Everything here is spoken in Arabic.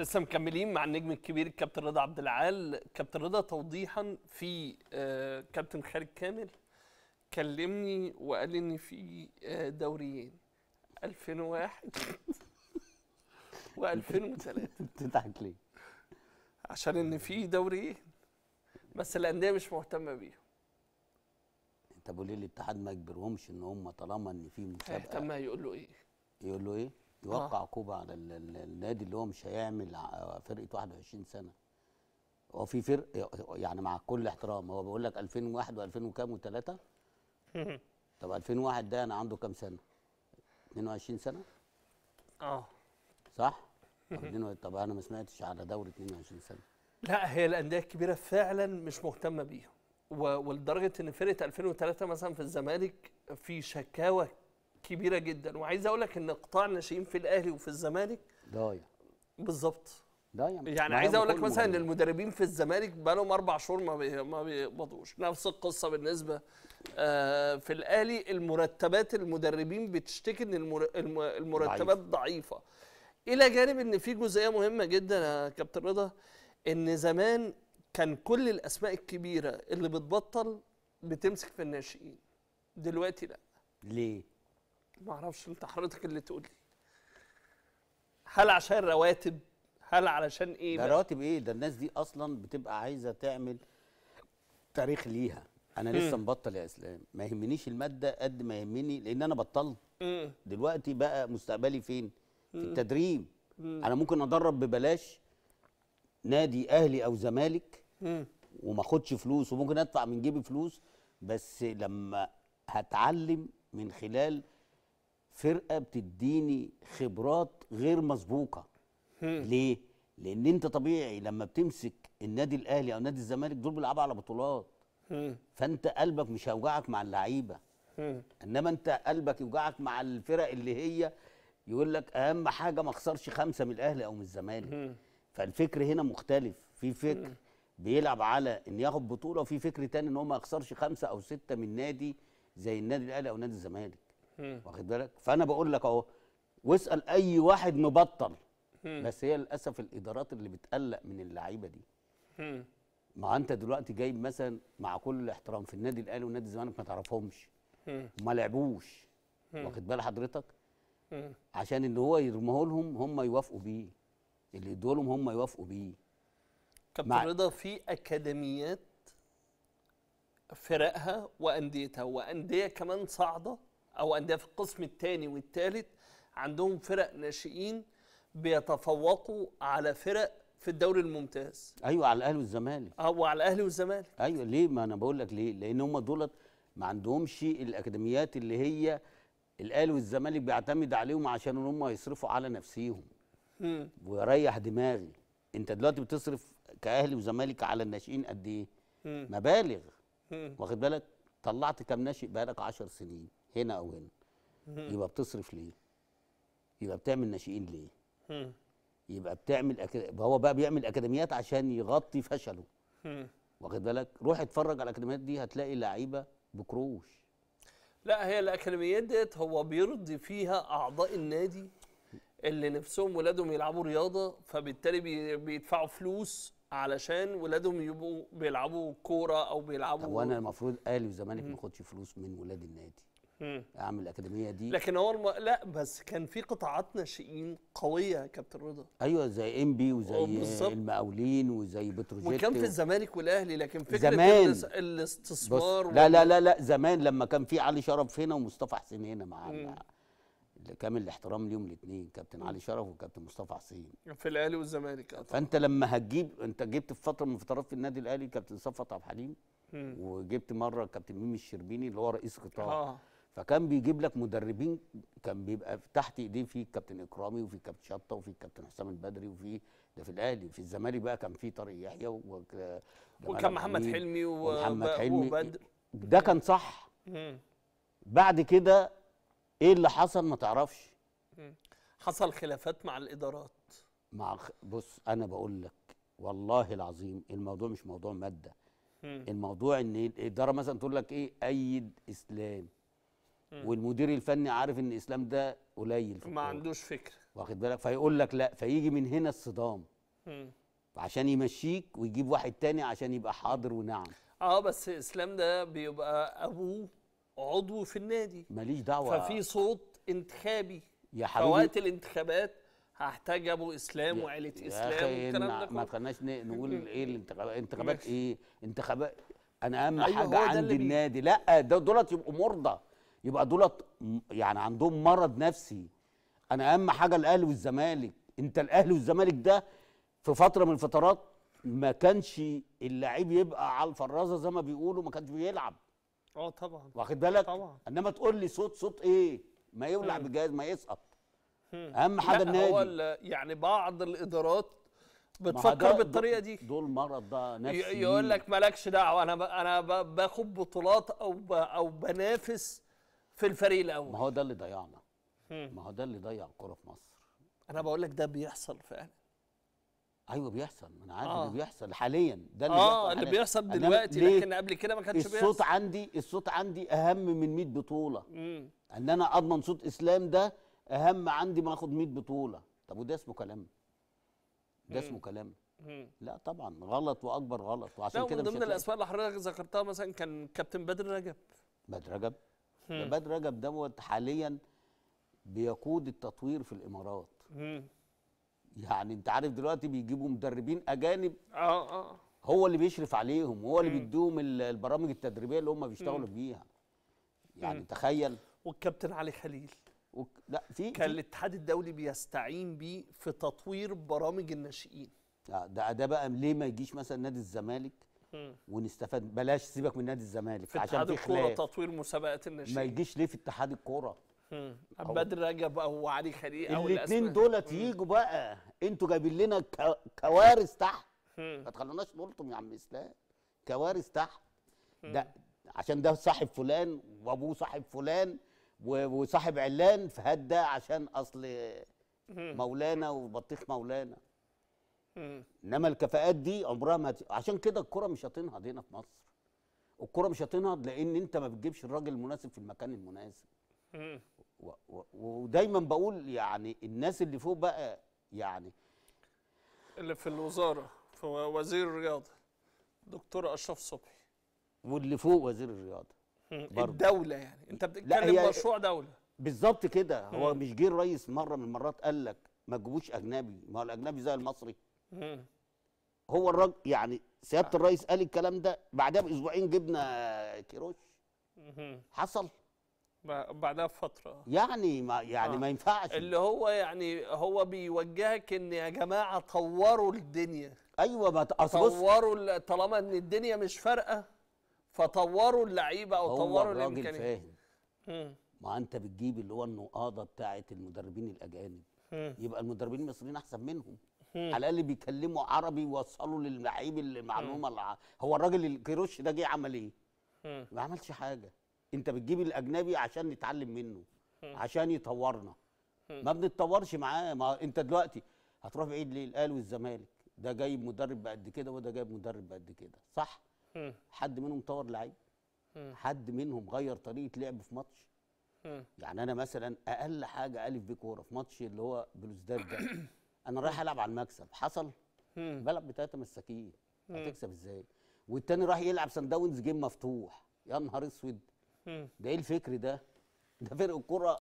لسه مكملين مع النجم الكبير الكابتن رضا عبد العال كابتن رضا توضيحا في آه، كابتن خالد كامل كلمني وقال لي ان في آه، دوريين 2001 و2003 بتضحك ليه؟ عشان ان في دوريين بس الانديه مش مهتمه بيهم طب وليه الاتحاد ما يجبرهمش ان هم طالما ان في مسابقه هيهتم هيقول له ايه؟ يقول له ايه؟ يوقع آه. عقوبه على النادي اللي هو مش هيعمل فرقه 21 سنه هو في فرق يعني مع كل احترام هو بيقول لك 2001 و2000 وكام و3 طب 2001 ده انا عنده كام سنه 22 سنه اه صح طب, طب انا ما سمعتش على دوري 22 سنه لا هي الانديه الكبيره فعلا مش مهتمه بيهم ولدرجه ان فرقه 2003 مثلا في الزمالك في شكاوى كبيره جدا وعايز اقول لك ان قطاع الناشئين في الاهلي وفي الزمالك ضايع بالظبط ضايع يعني عايز اقول لك مثلا ان المدربين في الزمالك بقى لهم اربع شهور ما ما بيقبضوش نفس القصه بالنسبه آه، في الاهلي المرتبات المدربين بتشتكي ان المرتبات ضعيفة. الى جانب ان في جزئيه مهمه جدا يا كابتن رضا ان زمان كان كل الاسماء الكبيره اللي بتبطل بتمسك في الناشئين دلوقتي لا ليه ما اعرفش انت حضرتك اللي تقول لي هل عشان رواتب هل علشان ايه ده رواتب ايه ده الناس دي اصلا بتبقى عايزه تعمل تاريخ ليها انا م. لسه مبطل يا اسلام ما يهمنيش الماده قد ما يهمني لان انا بطلت م. دلوقتي بقى مستقبلي فين في التدريب م. انا ممكن ادرب ببلاش نادي اهلي او زمالك وما اخدش فلوس وممكن ادفع من جيبي فلوس بس لما هتعلم من خلال فرقه بتديني خبرات غير مسبوقه ليه لان انت طبيعي لما بتمسك النادي الاهلي او نادي الزمالك دول بيلعبوا على بطولات فانت قلبك مش هيوجعك مع اللعيبه انما انت قلبك يوجعك مع الفرق اللي هي يقول لك اهم حاجه ما اخسرش خمسه من الاهلي او من الزمالك فالفكر هنا مختلف في فكر بيلعب على ان ياخد بطوله وفي فكر تاني ان هو ما يخسرش خمسه او سته من نادي زي النادي الاهلي او نادي الزمالك واخد بالك فانا بقول لك اهو واسال اي واحد مبطل بس هي للاسف الادارات اللي بتقلق من اللعيبه دي ما انت دلوقتي جايب مثلا مع كل الاحترام في النادي الاهلي ونادي الزمالك ما تعرفهمش ما لعبوش واخد بال حضرتك عشان اللي هو يرميه لهم هم يوافقوا بيه اللي يدولهم لهم هم يوافقوا بيه كابتن رضا في اكاديميات فرقها وانديتها وانديه كمان صاعده او انديه في القسم الثاني والثالث عندهم فرق ناشئين بيتفوقوا على فرق في الدوري الممتاز ايوه على الاهلي والزمالك اه وعلى الاهلي والزمالك ايوه ليه ما انا بقول لك ليه لان هم دولت ما عندهمش الاكاديميات اللي هي الاهلي والزمالك بيعتمد عليهم عشان ان هم يصرفوا على نفسيهم مم. ويريح دماغي انت دلوقتي بتصرف كاهلي وزمالك على الناشئين قد ايه مبالغ واخد بالك طلعت كام ناشئ بقالك 10 سنين هنا او هنا يبقى بتصرف ليه يبقى بتعمل ناشئين ليه يبقى بتعمل أكاد... هو بقى بيعمل اكاديميات عشان يغطي فشله واخد بالك روح اتفرج على الاكاديميات دي هتلاقي لعيبه بكروش لا هي الاكاديميات ديت هو بيرضي فيها اعضاء النادي اللي نفسهم ولادهم يلعبوا رياضه فبالتالي بي... بيدفعوا فلوس علشان ولادهم يبقوا بيلعبوا كوره او بيلعبوا طب وانا المفروض اهلي وزمالك ما ياخدش فلوس من ولاد النادي اعمل الاكاديميه دي لكن هو الم... لا بس كان في قطاعات ناشئين قويه يا كابتن رضا ايوه زي ام بي وزي المقاولين وزي بتروجيت وكان في الزمالك والاهلي لكن فكره زمان الاستثمار لا لا لا لا زمان لما كان في علي شرف هنا ومصطفى حسين هنا معانا كامل الاحترام ليهم الاثنين كابتن علي شرف وكابتن مصطفى حسين في الاهلي والزمالك آه، فانت لما هتجيب انت جبت في فتره من فترات في النادي الاهلي كابتن صفوت عبد الحليم وجبت مره كابتن ميمي الشربيني اللي هو رئيس قطاع آه. فكان بيجيب لك مدربين كان بيبقى تحت ايديه في كابتن اكرامي وفي كابتن شطه وفي كابتن حسام البدري وفي ده في الاهلي في الزمالك بقى كان في طارق يحيى وكان محمد حلمي ومحمد حلمي ده كان صح بعد كده ايه اللي حصل ما تعرفش حصل خلافات مع الادارات مع بص انا بقول لك والله العظيم الموضوع مش موضوع ماده الموضوع ان الاداره مثلا تقول لك ايه ايد اسلام والمدير الفني عارف ان الاسلام ده قليل في ما عندوش فكر واخد بالك فيقول لك لا فيجي من هنا الصدام مم. عشان يمشيك ويجيب واحد تاني عشان يبقى حاضر ونعم اه بس الاسلام ده بيبقى ابوه عضو في النادي ماليش دعوه ففي صوت انتخابي يا حبيبي فوقت الانتخابات هحتاج ابو اسلام وعيله اسلام والكلام ده ما خلناش نقول ايه الانتخابات انتخابات ايه انتخابات انا اهم أيوه حاجه عند النادي لا دولت يبقوا مرضى يبقى دولت يعني عندهم مرض نفسي انا اهم حاجه الاهلي والزمالك انت الاهلي والزمالك ده في فتره من الفترات ما كانش اللعيب يبقى على الفرازه زي ما بيقولوا ما كانش بيلعب اه طبعا واخد بالك طبعا انما تقول لي صوت صوت ايه ما يولع بجاز ما يسقط اهم حاجه النادي هو يعني بعض الادارات بتفكر بالطريقه دي دول مرض ده نفسي يقول لك مالكش دعوه انا انا باخد بطولات او او بنافس في الفريق الاول ما هو ده اللي ضيعنا ما هو ده اللي ضيع الكوره في مصر انا بقول لك ده بيحصل فعلا ايوه بيحصل انا عارف آه. اللي بيحصل حاليا ده اللي اه بيحصل اللي بيحصل دلوقتي لكن قبل كده ما كانش بيحصل الصوت عندي الصوت عندي اهم من 100 بطوله مم. ان انا اضمن صوت اسلام ده اهم عندي ما اخد 100 بطوله طب وده اسمه كلام ده اسمه كلام لا طبعا غلط واكبر غلط وعشان كده من ضمن الاسماء اللي حضرتك ذكرتها مثلا كان كابتن بدر رجب بدر رجب نبات رجب دوت حاليا بيقود التطوير في الامارات مم. يعني انت عارف دلوقتي بيجيبوا مدربين اجانب اه اه هو اللي بيشرف عليهم هو اللي بيديهم البرامج التدريبيه اللي هم بيشتغلوا بيها يعني مم. تخيل والكابتن علي خليل وك... لا في كان الاتحاد الدولي بيستعين بيه في تطوير برامج الناشئين آه، ده ده بقى ليه ما يجيش مثلا نادي الزمالك ونستفاد بلاش سيبك من نادي الزمالك في عشان اتحاد الكوره تطوير مسابقات الناشئين ما يجيش ليه في اتحاد الكوره بدر رجب او علي خليل او الاثنين دولت يجوا بقى انتوا جايبين لنا كوارث تحت ما تخلوناش نلطم يا عم اسلام كوارث تحت ده عشان ده صاحب فلان وابوه صاحب فلان وصاحب علان فهات ده عشان اصل مولانا وبطيخ مولانا انما الكفاءات دي عمرها ما عشان كده الكره مش هتنهض هنا في مصر الكره مش هتنهض لان انت ما بتجيبش الراجل المناسب في المكان المناسب و... و... ودايما بقول يعني الناس اللي فوق بقى يعني اللي في الوزاره في وزير الرياضه دكتور اشرف صبحي واللي فوق وزير الرياضه برضه. الدوله يعني انت بتتكلم مشروع دوله بالظبط كده هو مش جه الرئيس مره من المرات قال لك ما تجيبوش اجنبي ما هو الاجنبي زي المصري هو الراجل يعني سياده الرئيس قال الكلام ده بعدها باسبوعين جبنا كيروش حصل بعدها بفتره يعني ما يعني آه. ما ينفعش اللي هو يعني هو بيوجهك ان يا جماعه طوروا الدنيا ايوه ما طوروا طالما ان الدنيا مش فارقه فطوروا اللعيبه او طوروا الامكانيات فاهم ما انت بتجيب اللي هو النقاضه بتاعه المدربين الاجانب يبقى المدربين المصريين احسن منهم على الاقل بيكلموا عربي يوصلوا للعيب المعلومه الع... هو الراجل الكيروش ده جه عمل ايه؟ ما عملش حاجه انت بتجيب الاجنبي عشان نتعلم منه عشان يطورنا ما بنتطورش معاه ما انت دلوقتي هتروح بعيد ليه الاهلي والزمالك ده جايب مدرب بقد كده وده جايب مدرب بقد كده صح حد منهم طور لعيب حد منهم غير طريقه لعب في ماتش يعني انا مثلا اقل حاجه الف بكوره في ماتش اللي هو بلوزداد ده انا رايح العب على المكسب حصل بلعب بثلاثه مساكين هتكسب ازاي والتاني راح يلعب سان داونز جيم مفتوح يا نهار اسود ده ايه الفكر ده ده فرق الكره